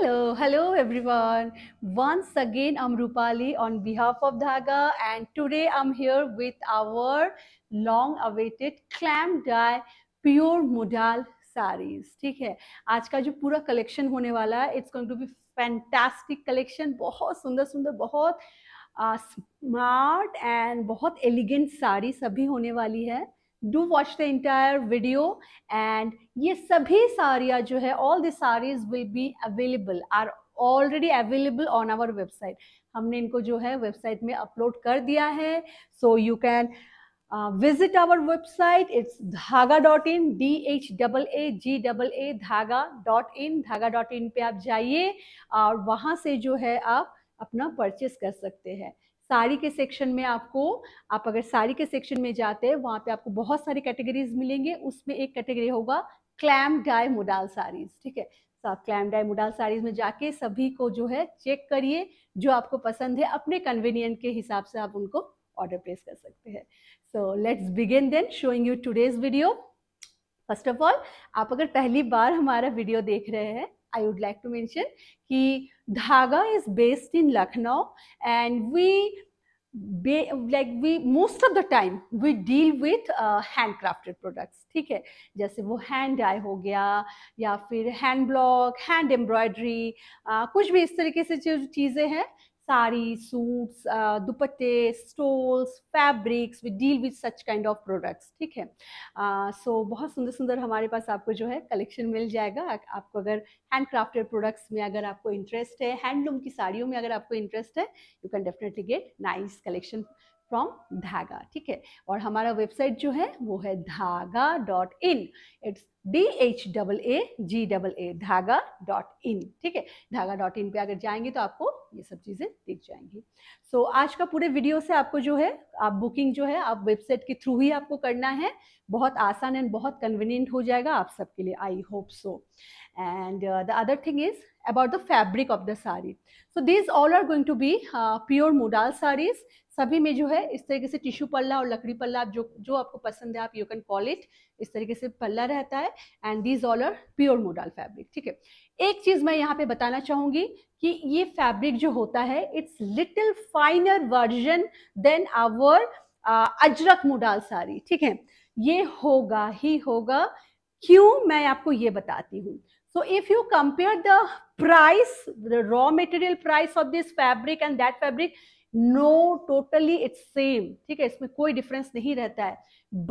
Hello hello everyone once again I'm Rupali on behalf of Dhaga and today I am here with our long awaited clamp dye pure modal saris ठीक है आज का जो पूरा collection होने वाला है it's going to be fantastic collection बहुत सुंदर सुंदर बहुत स्मार्ट एंड बहुत एलिगेंट साड़ी सभी होने वाली है do watch the entire video and ये सभी साड़ियाँ जो है all this saris will be available are already available on our website हमने इनको जो है वेबसाइट में अपलोड कर दिया है so you can visit our website it's धागा dot in D H double A G double A धागा डॉट इन धागा डॉट इन पे आप जाइए और वहाँ से जो है आप अपना परचेस कर सकते हैं साड़ी के सेक्शन में आपको आप अगर साड़ी के सेक्शन में जाते हैं वहां पे आपको बहुत सारी कैटेगरीज मिलेंगे उसमें एक कैटेगरी होगा क्लैम डाई मोडाल साड़ीज ठीक है तो आप क्लैम डाई मोडाल साड़ीज में जाके सभी को जो है चेक करिए जो आपको पसंद है अपने कन्वीनियंट के हिसाब से आप उनको ऑर्डर प्लेस कर सकते हैं so let's begin then showing you today's video first of all आप अगर पहली बार हमारा वीडियो देख रहे हैं I would like to mention कि Dhaga is based in Lucknow and we be, like we most of the time we deal with uh, handcrafted products ठीक है जैसे वो hand dye हो गया या फिर हैंड ब्लॉक हैंड एम्ब्रॉयडरी कुछ भी इस तरीके से जो चीज़ें हैं सारी सूट्स दुपट्टे stoles fabrics we deal with such kind of products ठीक है सो बहुत सुंदर सुंदर हमारे पास आपको जो है कलेक्शन मिल जाएगा आपको अगर हैंड क्राफ्टेड प्रोडक्ट्स में अगर आपको इंटरेस्ट है हैंडलूम की साड़ियों में अगर आपको इंटरेस्ट है you can definitely get nice collection from Dhaga ठीक है और हमारा वेबसाइट जो है वो है Dhaga dot in it's D H double A G double A धागा डॉट इन ठीक है धागा डॉट इन पर अगर जाएंगे तो आपको ये सब चीज़ें दिख जाएंगी सो so, आज का पूरे वीडियो से आपको जो है आप बुकिंग जो है आप वेबसाइट के थ्रू ही आपको करना है बहुत आसान एंड बहुत कन्वीनियंट हो जाएगा आप सबके लिए I hope so and the other thing is about the fabric of the sari. So these all are going to be uh, pure modal saris. सभी में जो है इस तरीके से टिश्यू पल्ला और लकड़ी पल्ला जो जो आपको पसंद है आप यू कैन कॉल इट इस तरीके से पल्ला रहता है and these all are pure modal fabric ठीक है एक चीज मैं यहाँ पे बताना चाहूंगी कि ये फैब्रिक जो होता है it's little finer version than our Ajrakh modal साड़ी ठीक है ये होगा ही होगा क्यों मैं आपको ये बताती हूँ So if you compare the price, the raw material price of this fabric and that fabric, no, totally it's same. theek hai isme koi difference nahi rehta hai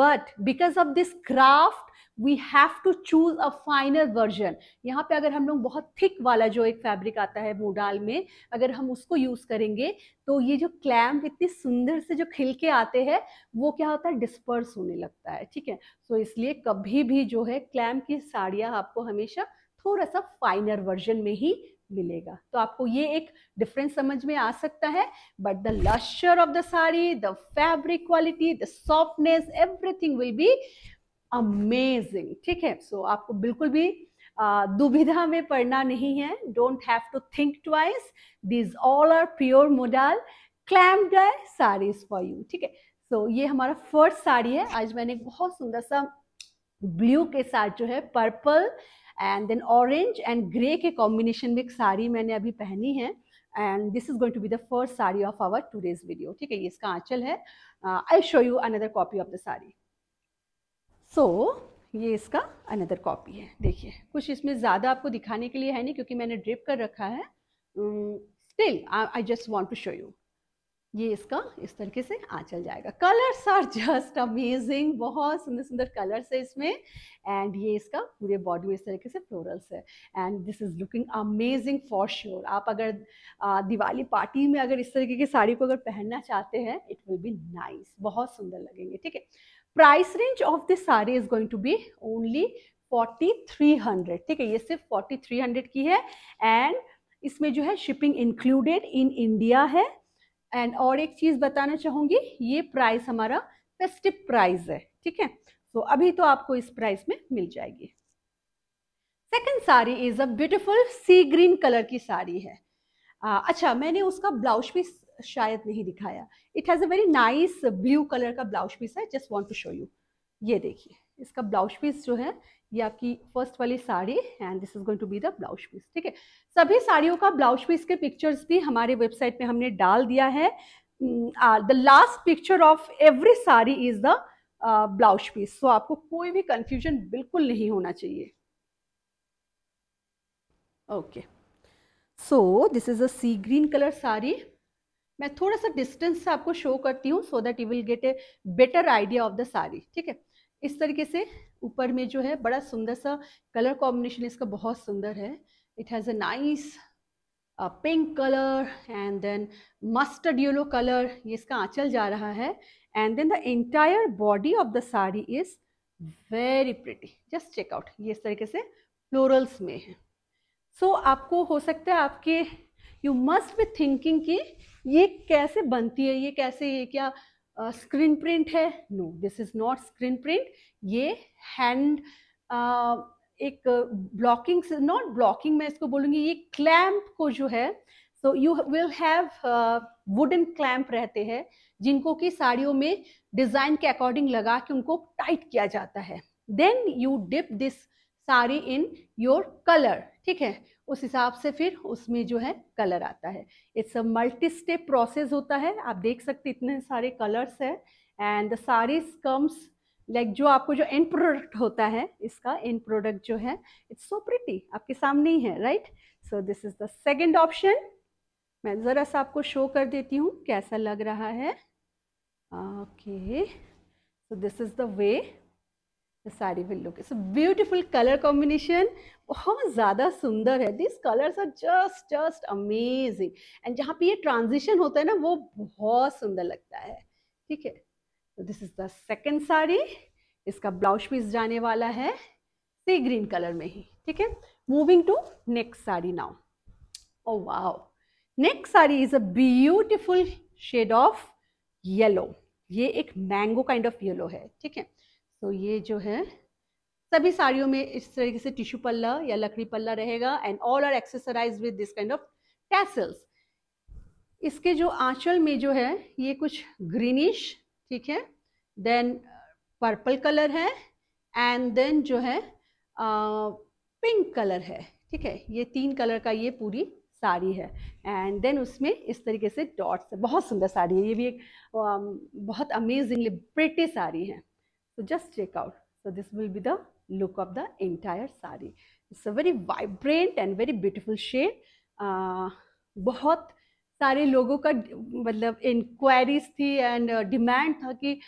But because of this craft, we have to choose a finer version. yahan pe agar hum log bahut thick wala jo ek fabric aata hai modal mein agar hum usko use karenge to ye jo clamp itni sundar se jo khil ke aate hai wo kya hota hai disperse hone lagta hai theek hai so, isliye kabhi bhi jo hai clamp ki साड़ियाँ aapko hamesha थोड़ा सा फाइनर version में ही मिलेगा तो आपको ये एक difference समझ में आ सकता है but the lustre of the साड़ी the fabric quality the softness everything will be amazing ठीक है सो so, आपको बिल्कुल भी दुविधा में पढ़ना नहीं है don't have to think twice these all are pure modal clamp dry saris for you ठीक है सो ये हमारा फर्स्ट साड़ी है आज मैंने बहुत सुंदर सा ब्लू के साथ जो है purple and then orange and grey के कॉम्बिनेशन में एक साड़ी मैंने अभी पहनी है and this is going to be the first sari of our today's video ठीक है ये इसका आंचल है I show you another copy of the sari so ये इसका अनदर कॉपी है देखिए कुछ इसमें ज़्यादा आपको दिखाने के लिए है नहीं क्योंकि मैंने ड्रिप कर रखा है still I just want to show you ये इसका इस तरीके से आंचल जाएगा कलर्स आर जस्ट अमेजिंग बहुत सुंदर सुंदर कलर्स है इसमें एंड ये इसका पूरे बॉडी में इस तरीके से फ्लोरल्स है and this is looking amazing for sure आप अगर दिवाली पार्टी में अगर इस तरीके की साड़ी को अगर पहनना चाहते हैं इट विल बी नाइस बहुत सुंदर लगेंगे ठीक है price range of this sari is going to be only forty three hundred ठीक है ये सिर्फ फोर्टी थ्री हंड्रेड की है एंड इसमें जो है शिपिंग इंक्लूडेड इन इंडिया है एंड और एक चीज़ बताना चाहूंगी ये प्राइस हमारा फेस्टिव प्राइस है ठीक है तो अभी तो आपको इस प्राइस में मिल जाएगी second sari is a beautiful sea green colour की साड़ी है आ, अच्छा मैंने उसका ब्लाउज पीस शायद नहीं दिखाया it has a very nice blue colour का ब्लाउज पीस है just want to show you ये देखिए इसका ब्लाउज पीस जो है ये आपकी फर्स्ट वाली sari and this is going to be the blouse piece ठीक है सभी साड़ियों का ब्लाउज पीस के पिक्चर्स भी हमारे वेबसाइट पे हमने डाल दिया है the last picture of every sari is the blouse piece so आपको कोई भी कंफ्यूजन बिल्कुल नहीं होना चाहिए okay so this is a sea green colour sari मैं थोड़ा सा डिस्टेंस से आपको शो करती हूँ so that you will get a better idea of the sari ठीक है इस तरीके से ऊपर में जो है बड़ा सुंदर सा कलर कॉम्बिनेशन इसका बहुत सुंदर है it has a nice pink colour and then mustard yellow colour ये इसका आंचल जा रहा है and then the entire body of the sari is very pretty just check out ये इस तरीके से फ्लोरल्स में है सो so, आपको हो सकता है आपके यू मस्ट बी थिंकिंग कि ये कैसे बनती है ये कैसे ये क्या स्क्रीन प्रिंट है no this is not screen print ये हैंड uh, एक ब्लॉकिंग नॉट ब्लॉकिंग मैं इसको बोलूँगी ये क्लैम्प को जो है so you will have wooden clamp रहते हैं जिनको कि साड़ियों में डिज़ाइन के अकॉर्डिंग लगा के उनको टाइट किया जाता है देन यू डिप दिस सारी इन योर कलर ठीक है उस हिसाब से फिर उसमें जो है कलर आता है it's a multi step process होता है आप देख सकते इतने सारे कलर्स है and the sari comes like जो आपको जो एंड प्रोडक्ट होता है इसका एंड प्रोडक्ट जो है इट्स सो प्रिटी आपके सामने ही है right so this is the second option मैं ज़रा सा आपको शो कर देती हूँ कैसा लग रहा है okay so this is the way sari sari will look. Beautiful colour combination बहुत ज़्यादा सुंदर है this colours are just just amazing and जहाँ पे ये ट्रांजिशन होता है ना वो बहुत सुंदर लगता है ठीक है this is the second sari इसका ब्लाउज पीस जाने वाला है सी ग्रीन कलर में ही ठीक है moving to next sari now oh wow next sari is a beautiful shade of yellow ये एक मैंगो काइंड ऑफ येलो है ठीक है तो ये जो है सभी साड़ियों में इस तरीके से टिश्यू पल्ला या लकड़ी पल्ला रहेगा and all are accessorise with this kind of tassels इसके जो आंचल में जो है ये कुछ ग्रीनिश ठीक है देन पर्पल कलर है एंड देन जो है पिंक कलर है ठीक है ये तीन कलर का ये पूरी साड़ी है एंड देन उसमें इस तरीके से डॉट्स है बहुत सुंदर साड़ी है ये भी एक बहुत अमेजिंगली प्रिटी साड़ी है So just check out. So this will be the look of the entire sari. It's a very vibrant and very beautiful shade. Uh, बहुत सारे लोगों का मतलब inquiries थी and uh, demand था कि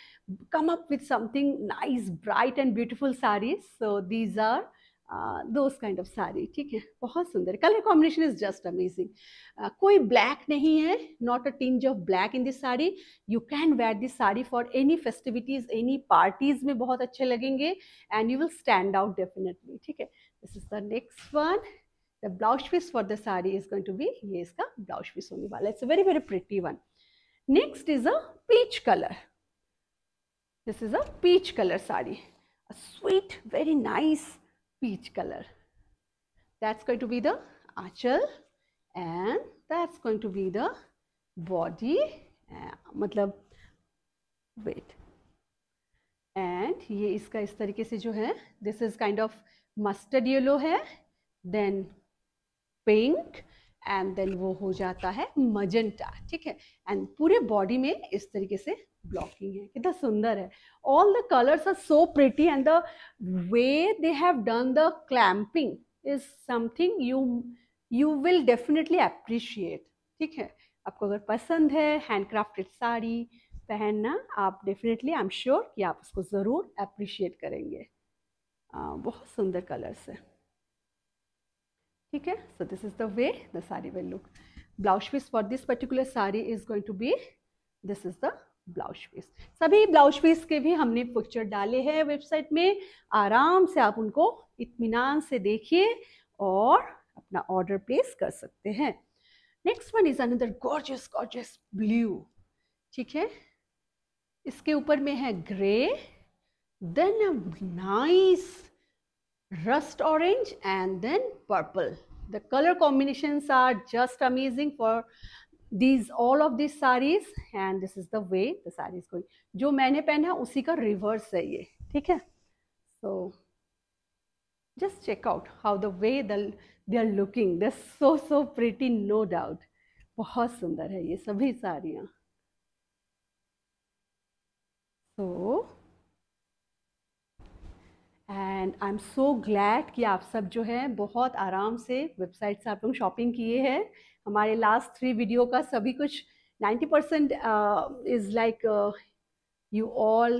come up with something nice, bright and beautiful sarees. So these are those kind of sari ठीक है बहुत सुंदर colour combination is just amazing कोई ब्लैक नहीं है not a tinge of black in this sari you can wear this sari for any festivities any parties में बहुत अच्छे लगेंगे and you will stand out definitely ठीक है this is the next one the blouse piece for the sari is going to be ये इसका blouse piece होने वाला it's a very very pretty one next is a peach colour this is a peach colour sari sweet very nice nice peach color. That's going to be the aanchal and that's going to be the body मतलब wait and ये इसका इस तरीके से जो है this is kind of mustard yellow है then pink and then वो हो जाता है मजेंटा ठीक है एंड पूरे बॉडी में इस तरीके से ब्लॉकिंग है कितना सुंदर है all the colours are so pretty and the way they have done the clamping is something you you will definitely appreciate ठीक है आपको अगर पसंद है हैंड क्राफ्टेड साड़ी पहनना आप डेफिनेटली आई एम श्योर कि आप उसको ज़रूर अप्रिशिएट करेंगे आ, बहुत सुंदर कलर्स है ठीक है so this is the way the sari will look blouse piece for this particular sari is going to be this is the blouse piece सभी ब्लाउज पीस के भी हमने पिक्चर डाले हैं वेबसाइट में आराम से आप उनको इतमान से देखिए और अपना ऑर्डर प्लेस कर सकते हैं next one is another gorgeous gorgeous blue ठीक है इसके ऊपर में है grey then nice rust orange and then purple the color combinations are just amazing for these all of these sarees and this is the way the saree is going जो मैंने usi ka reverse hai ye. ठीक है so just check out how the way the they are looking they're so so pretty no doubt बहुत सुंदर है ये सभी साड़ियाँ so I am so glad कि आप सब जो है बहुत आराम से वेबसाइट से आप लोग शॉपिंग किए हैं हमारे लास्ट थ्री वीडियो का सभी कुछ ninety percent is like you all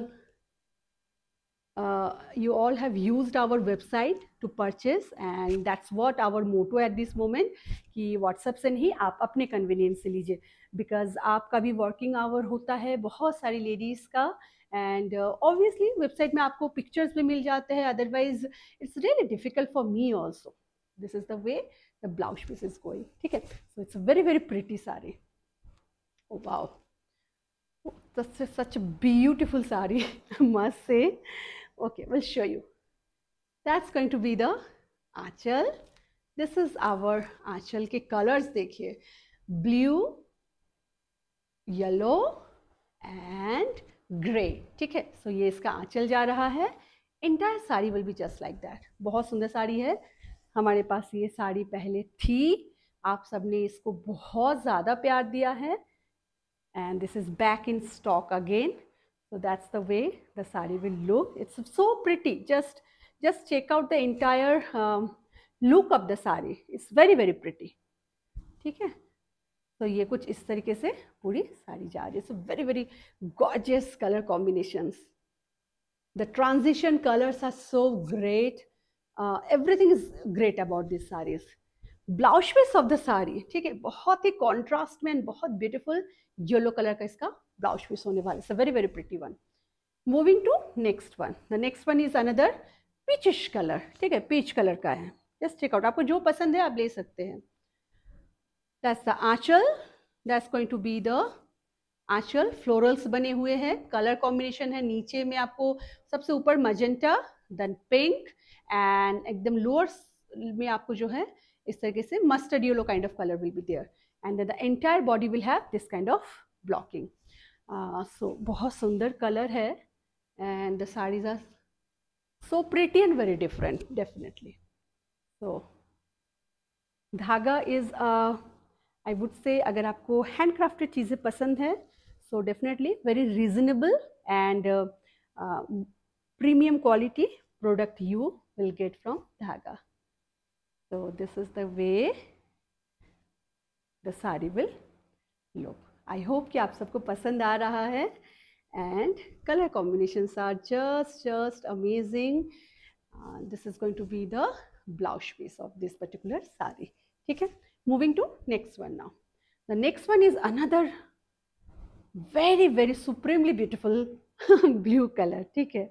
you all have use our website to purchase and that's what our motto at this moment कि व्हाट्सएप से नहीं आप अपने कन्वीनियंस से लीजिए बिकॉज आपका भी वर्किंग आवर होता है बहुत सारी लेडीज़ का एंड ऑब्वियसली वेबसाइट में आपको पिक्चर्स भी मिल जाते हैं otherwise it's really difficult for me also this is the way the blouse piece is going ठीक है so it's very very pretty sari wow such beautiful sari मस्त से okay will show you that's going to be the aanchal this is our aanchal के colours देखिए blue yellow and grey ठीक है सो ये इसका आंचल जा रहा है entire sari will be just like that बहुत सुंदर साड़ी है हमारे पास ये साड़ी पहले थी आप सबने इसको बहुत ज़्यादा प्यार दिया है and this is back in stock again so that's the way the sari will look it's so pretty just just check out the entire look of the sari it's very very pretty ठीक है तो ये कुछ इस तरीके से पूरी साड़ी जा रही है so very very gorgeous colour combinations the transition colours are so great everything is great about about these blouse piece of the sari ठीक है बहुत ही कॉन्ट्रास्ट में एंड बहुत ब्यूटिफुल येलो कलर का इसका ब्लाउज पीस होने वाला है very very pretty one moving to next one the next one is another peachish colour ठीक है पीच कलर का है जस्ट चेकआउट आपको जो पसंद है आप ले सकते हैं that's the aanchal that's going to be the aanchal florals बने हुए हैं कलर कॉम्बिनेशन है नीचे में आपको सबसे ऊपर मजेंटा देन पिंक एंड एकदम लोअर में आपको जो है इस तरीके से mustard yellow kind of colour will be there and the entire body will have this kind of blocking so बहुत सुंदर कलर है and the saris are so pretty and very different definitely so Dhaaga is I would say अगर आपको handcrafted चीज़ें पसंद हैं so definitely very reasonable and premium quality product you will get from Dhaaga so this is the way the sari will look I hope कि आप सबको पसंद आ रहा है and colour combination are just just amazing this is going to be the blouse piece of this particular sari ठीक है Moving to next one now. The next one is another very very supremely beautiful blue color. Okay,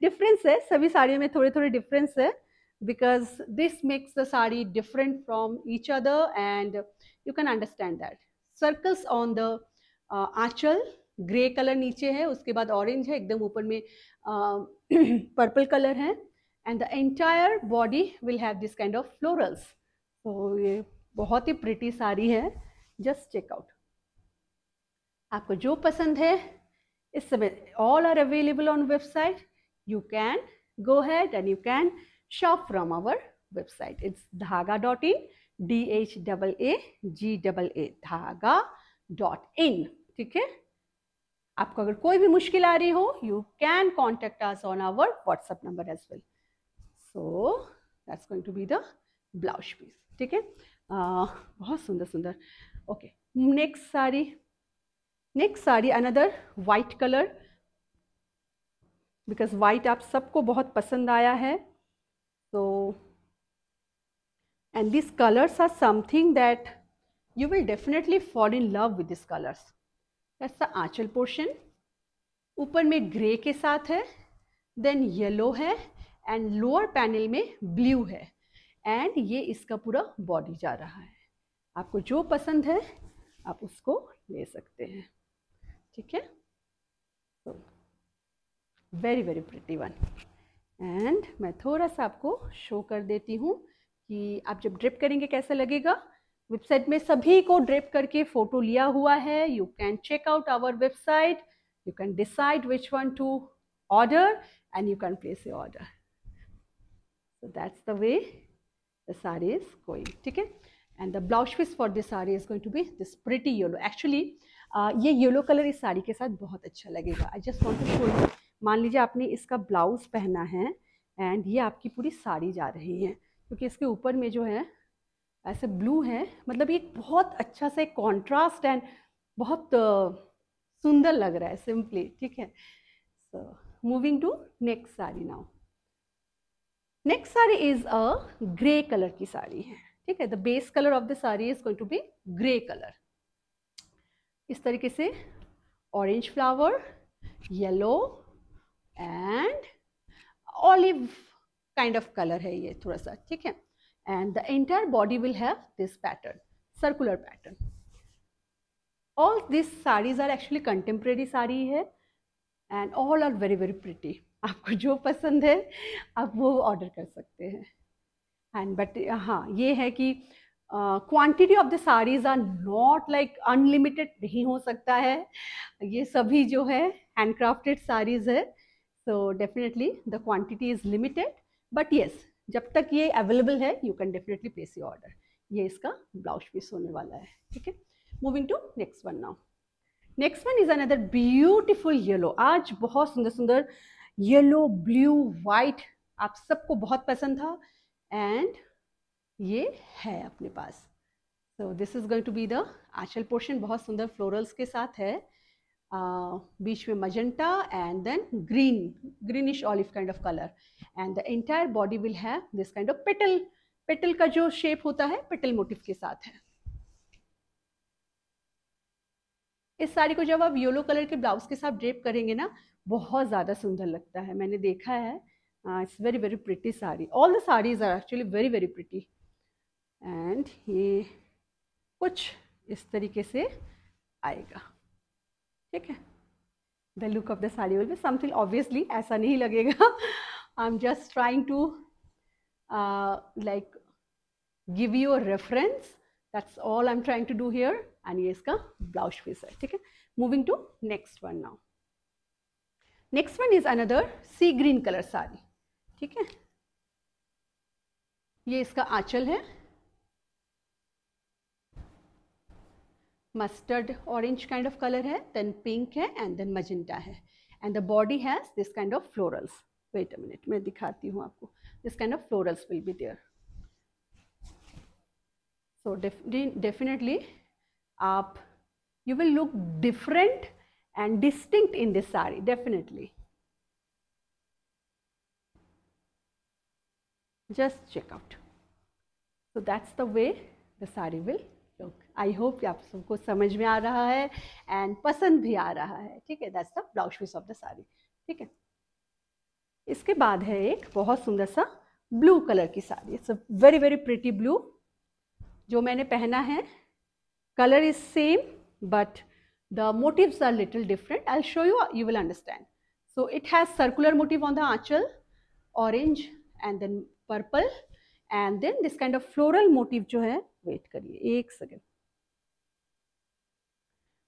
difference is. सभी साड़ियों में difference because this makes the sari different from each other and you can understand that. Circles on the uh, Grey grey colour नीचे है उसके बाद orange है एकदम ऊपर में पर्पल uh, कलर है and the entire body will have this kind of florals तो ये बहुत ही प्रिटी साड़ी है जस्ट चेकआउट आपको जो पसंद है इस समय all are available on website you can go ahead and you can shop from our website it's धागा dot in D H double A G double A धागा डॉट इन ठीक है आपको अगर कोई भी मुश्किल आ रही हो you can contact us on our WhatsApp number as well so that's going to be the blouse piece ठीक है बहुत सुंदर सुंदर okay next sari next sari another white colour because white आप सबको बहुत पसंद आया है तो and this colours are something that you will definitely fall in love with this colours that's the aanchal portion ऊपर में ग्रे के साथ है देन येलो है एंड लोअर पैनल में ब्लू है एंड ये इसका पूरा बॉडी जा रहा है आपको जो पसंद है आप उसको ले सकते हैं ठीक है तो very very pretty one and मैं थोड़ा सा आपको शो कर देती हूँ कि आप जब ड्रिप करेंगे कैसा लगेगा वेबसाइट में सभी को ड्रिप करके फ़ोटो लिया हुआ है you can check out our website you can decide which one to order and you can place a order so that's the way the saree is going ठीक है and the blouse piece for this saree is going to be this pretty yellow actually uh, ये yellow colour इस साड़ी के साथ बहुत अच्छा लगेगा I just want to show मान लीजिए आपने इसका ब्लाउज पहना है एंड ये आपकी पूरी साड़ी जा रही है क्योंकि इसके ऊपर में जो है ऐसे ब्लू है मतलब ये बहुत अच्छा सा कॉन्ट्रास्ट एंड बहुत uh, सुंदर लग रहा है सिंपली ठीक है so moving to next sari now next sari is a grey colour की साड़ी है ठीक है the base colour of the sari is going to be grey colour इस तरीके से orange flower yellow and olive kind of colour है ये थोड़ा सा ठीक है and the entire body will have this pattern circular pattern all this saris are actually contemporary sari है and all are very very pretty आपको जो पसंद है आप वो ऑर्डर कर सकते हैं एंड बट हाँ ये है कि quantity of the saris are not like unlimited नहीं हो सकता है ये सभी जो है हैंडक्राफ्टेड साड़ीज़ है so definitely the quantity is limited but yes जब तक ये अवेलेबल है you can definitely place you order ये इसका ब्लाउज पीस होने वाला है ठीक है moving to next one now next one is another beautiful yellow आज बहुत सुंदर सुंदर येलो ब्लू वाइट आप सबको बहुत पसंद था एंड ये है अपने पास so this is going to be the aanchal portion बहुत सुंदर फ्लोरल्स के साथ है uh, बीच में magenta and then green greenish olive kind of colour and the entire body will have this kind of petal petal का जो शेप होता है पेटल मोटिव के साथ है इस साड़ी को जब आप येलो कलर के ब्लाउज के साथ ड्रेप करेंगे ना बहुत ज़्यादा सुंदर लगता है मैंने देखा है it's very very pretty sari all the saris are actually very very pretty and ये कुछ इस तरीके से आएगा ठीक है the look of the sari will be something obviously ऐसा नहीं लगेगा I am just trying to like give you a reference that's all I am trying to do here and ये इसका ब्लाउज पीस है ठीक है moving to next one now next one is another sea green colour sari ठीक है ये इसका आंचल है mustard orange kind of colour है देन पिंक है एंड देन मजिंटा है and the body has this kind of florals wait a minute मैं दिखाती हूँ आपको this kind of florals will be there so definitely आप you will look different and distinct in this sari, definitely. Just check out. So that's the way the sari will look. I hope you आप सबको समझ mein aa raha hai and pasand bhi aa raha hai. ठीक है that's the blouse piece of the sari. ठीक है इसके बाद है एक बहुत सुंदर सा ब्लू कलर की sari it's a very very pretty blue जो मैंने पहना है colour is same but The motifs are little different. I'll show you, you will understand. So it has circular motif on the archal orange and then purple and then this kind of floral motif jo hai wait kariye ek second.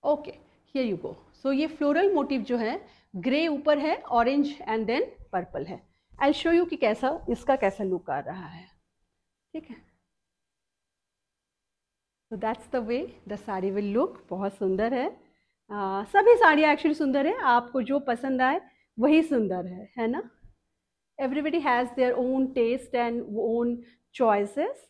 Okay, here you go. So ye floral motif jo hai grey upar hai orange and then purple hai I'll show you ki kaisa iska kaisa look aa raha hai theek hai So that's the way the saree will look bahut sundar hai आ, सभी साड़ियाँ actually सुंदर है आपको जो पसंद आए वही सुंदर है है ना everybody has their own taste and own choices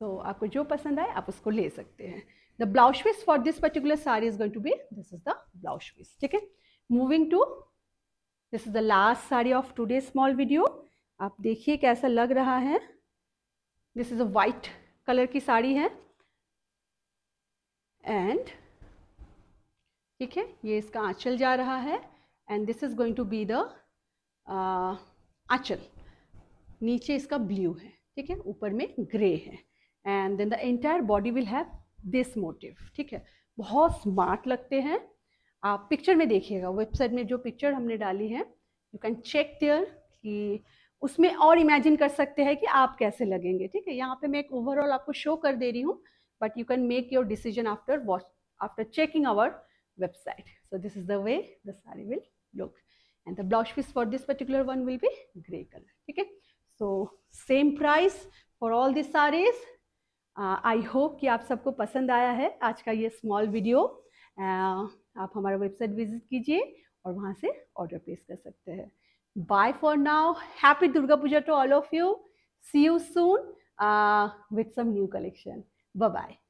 तो आपको जो पसंद आए आप उसको ले सकते हैं the blouse piece for this particular sari is going to be this is the blouse piece ठीक है moving to this is the last sari of today small video आप देखिए कैसा लग रहा है this is a white colour की साड़ी है एंड ठीक है ये इसका आंचल जा रहा है and this is going to be the aanchal नीचे इसका ब्लू है ठीक है ऊपर में ग्रे है and then the entire body will have this motif ठीक है बहुत स्मार्ट लगते हैं आप पिक्चर में देखिएगा वेबसाइट में जो पिक्चर हमने डाली है यू कैन चेक देयर कि उसमें और इमेजिन कर सकते हैं कि आप कैसे लगेंगे ठीक है यहाँ पे मैं एक ओवरऑल आपको शो कर दे रही हूँ but you can make your decision after watch after checking our website. So this is the way the saree will look. And the blouse piece for this particular one will be gray color. Okay. So same price for all the sarees. I hope कि आप सबको पसंद आया है आज का ये small video uh, आप हमारा वेबसाइट विजिट कीजिए और वहाँ से ऑर्डर प्लेस कर सकते हैं bye for now happy Durga Puja to all of you see you soon with some new collection bye